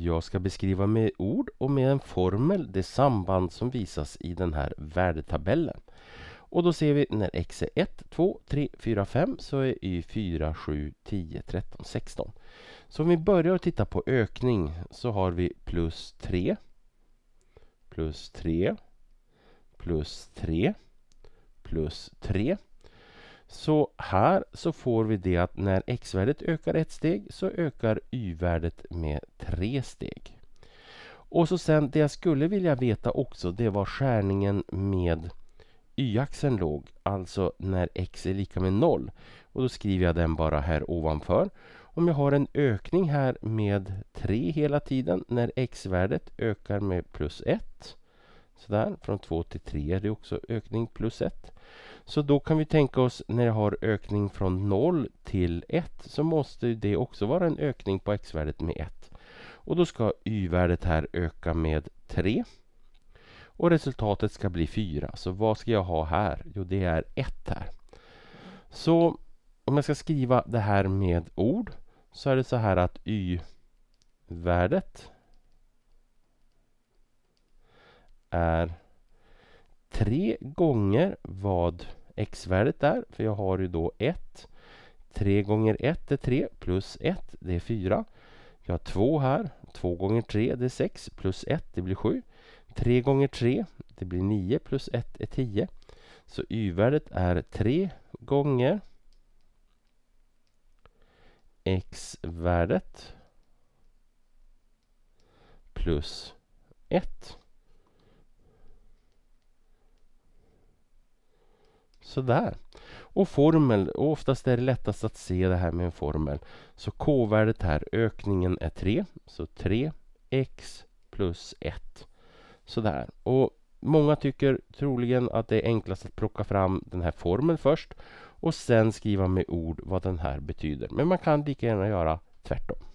Jag ska beskriva med ord och med en formel det samband som visas i den här värdetabellen. Och då ser vi när x är 1, 2, 3, 4, 5 så är y 4, 7, 10, 13, 16. Så om vi börjar att titta på ökning så har vi plus 3 plus 3 plus 3 plus 3 så här så får vi det att när x-värdet ökar ett steg så ökar y-värdet med tre steg. Och så sen det jag skulle vilja veta också det var skärningen med y-axeln låg, alltså när x är lika med noll. Och då skriver jag den bara här ovanför. Om jag har en ökning här med 3 hela tiden när x-värdet ökar med plus 1. Sådär, från 2 till 3 är det också ökning plus 1. Så då kan vi tänka oss när jag har ökning från 0 till 1 så måste det också vara en ökning på x-värdet med 1. Och då ska y-värdet här öka med 3. Och resultatet ska bli 4. Så vad ska jag ha här? Jo, det är 1 här. Så om jag ska skriva det här med ord så är det så här att y-värdet är 3 gånger vad x-värdet där, för jag har ju då 1. 3 gånger 1 är 3, plus 1 det är 4. Jag har 2 här, 2 gånger 3 det är 6, plus 1 det blir 7. 3 gånger 3 det blir 9, plus 1 är 10. Så y-värdet är 3 gånger x-värdet plus 1. Sådär. Och formel, och oftast är det lättast att se det här med en formel. Så k-värdet här, ökningen är 3. Så 3x plus 1. Sådär. Och många tycker troligen att det är enklast att plocka fram den här formeln först och sen skriva med ord vad den här betyder. Men man kan lika gärna göra tvärtom.